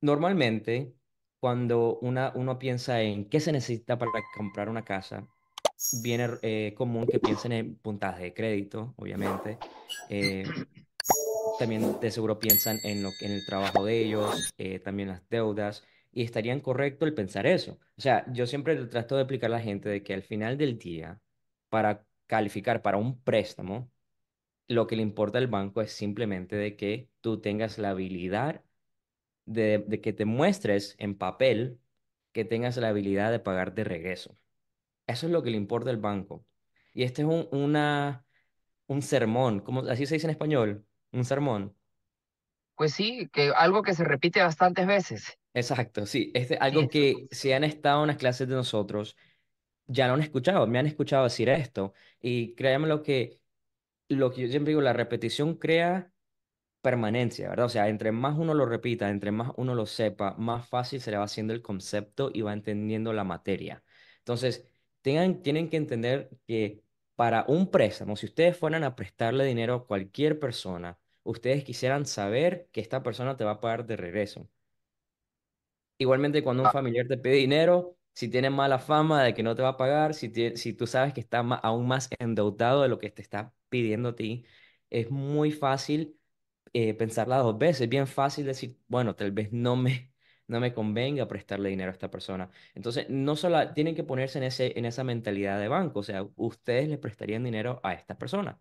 Normalmente, cuando una, uno piensa en qué se necesita para comprar una casa, viene eh, común que piensen en puntaje de crédito, obviamente. Eh, también de seguro piensan en, lo, en el trabajo de ellos, eh, también las deudas, y estarían correcto el pensar eso. O sea, yo siempre trato de explicar a la gente de que al final del día, para calificar para un préstamo, lo que le importa al banco es simplemente de que tú tengas la habilidad de, que te muestres en papel que tengas la habilidad de pagar de regreso. Eso es lo que le importa al banco. Y este es un, una, un sermón, como así se dice en español, un sermón. Pues sí, que algo que se repite bastantes veces. Exacto, sí, este algo que pues. si han estado en las clases de nosotros ya lo han escuchado, me han escuchado decir esto y créanme lo que lo que yo siempre digo, la repetición crea permanencia, ¿verdad? O sea, entre más uno lo repita, entre más uno lo sepa, más fácil se le va haciendo el concepto y va entendiendo la materia. Entonces, tengan, tienen que entender que para un préstamo, si ustedes fueran a prestarle dinero a cualquier persona, ustedes quisieran saber que esta persona te va a pagar de regreso. Igualmente, cuando un ah. familiar te pide dinero, si tiene mala fama de que no te va a pagar, si, si tú sabes que está aún más endeudado de lo que te está pidiendo a ti, es muy fácil eh, pensarla dos veces. Es bien fácil decir, bueno, tal vez no me, no me convenga prestarle dinero a esta persona. Entonces, no solo tienen que ponerse en, ese, en esa mentalidad de banco, o sea, ustedes le prestarían dinero a esta persona.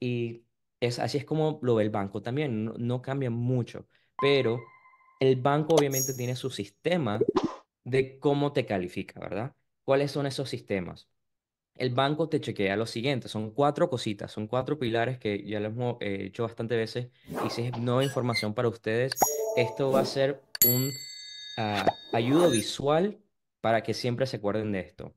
Y es, así es como lo ve el banco también, no cambia mucho, pero el banco obviamente tiene su sistema de cómo te califica, ¿verdad? ¿Cuáles son esos sistemas? el banco te chequea lo siguiente, son cuatro cositas, son cuatro pilares que ya lo hemos eh, hecho bastantes veces y si es nueva información para ustedes, esto va a ser un ah, ayudo visual para que siempre se acuerden de esto.